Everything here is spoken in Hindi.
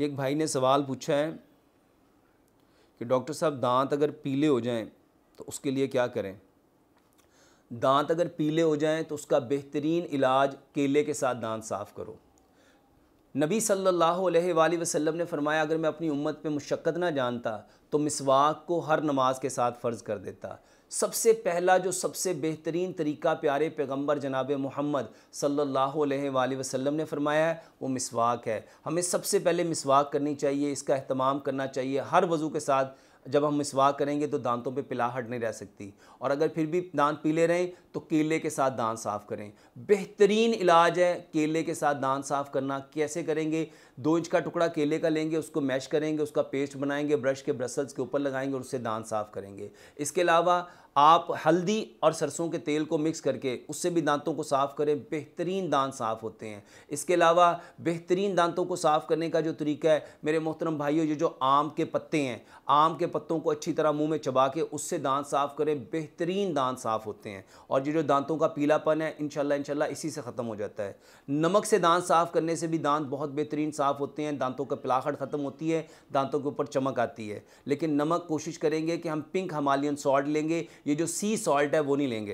एक भाई ने सवाल पूछा है कि डॉक्टर साहब दांत अगर पीले हो जाएं तो उसके लिए क्या करें दांत अगर पीले हो जाएं तो उसका बेहतरीन इलाज केले के साथ दांत साफ़ करो नबी सल्लल्लाहु अलैहि वसल्लम ने फरमाया अगर मैं अपनी उम्मत पे मुशक्क़त ना जानता तो मिसवाक को हर नमाज के साथ फ़र्ज़ कर देता सबसे पहला जो सबसे बेहतरीन तरीका प्यारे पैगंबर जनाब मोहम्मद सल्लल्लाहु अलैहि वसल्लम ने फरमाया है वो मिसवाक है हमें सबसे पहले मिसवाक करनी चाहिए इसका अहतमाम करना चाहिए हर वज़ू के साथ जब हम मिसवाक करेंगे तो दांतों पे पिलाहट नहीं रह सकती और अगर फिर भी दांत पीले रहें तो केले के साथ दांत साफ़ करें बेहतरीन इलाज है केले के साथ दांत साफ़ करना कैसे करेंगे दो इंच का टुकड़ा केले का लेंगे उसको मैश करेंगे उसका पेस्ट बनाएंगे ब्रश के ब्रसल्स के ऊपर लगाएंगे और उससे दांत साफ़ करेंगे इसके अलावा आप हल्दी और सरसों के तेल को मिक्स करके उससे भी दांतों को साफ़ करें बेहतरीन दांत साफ़ होते हैं इसके अलावा बेहतरीन दांतों को साफ़ करने का जो तरीका है मेरे मोहतरम भाइयों ये जो आम के पत्ते हैं आम के पत्तों को अच्छी तरह मुंह में चबा के उससे दांत साफ़ करें बेहतरीन दांत साफ़ होते हैं और ये जो दांतों का पीलापन है इनशाला इनशाला इसी से ख़त्म हो जाता है नमक से दांत साफ़ करने से भी दांत बहुत बेहतरीन साफ़ होते हैं दांतों का पिलाखट ख़त्म होती है दांतों के ऊपर चमक आती है लेकिन नमक कोशिश करेंगे कि हम पिंक हमालियन सॉल्ट लेंगे ये जो सी सॉल्ट है वो नहीं लेंगे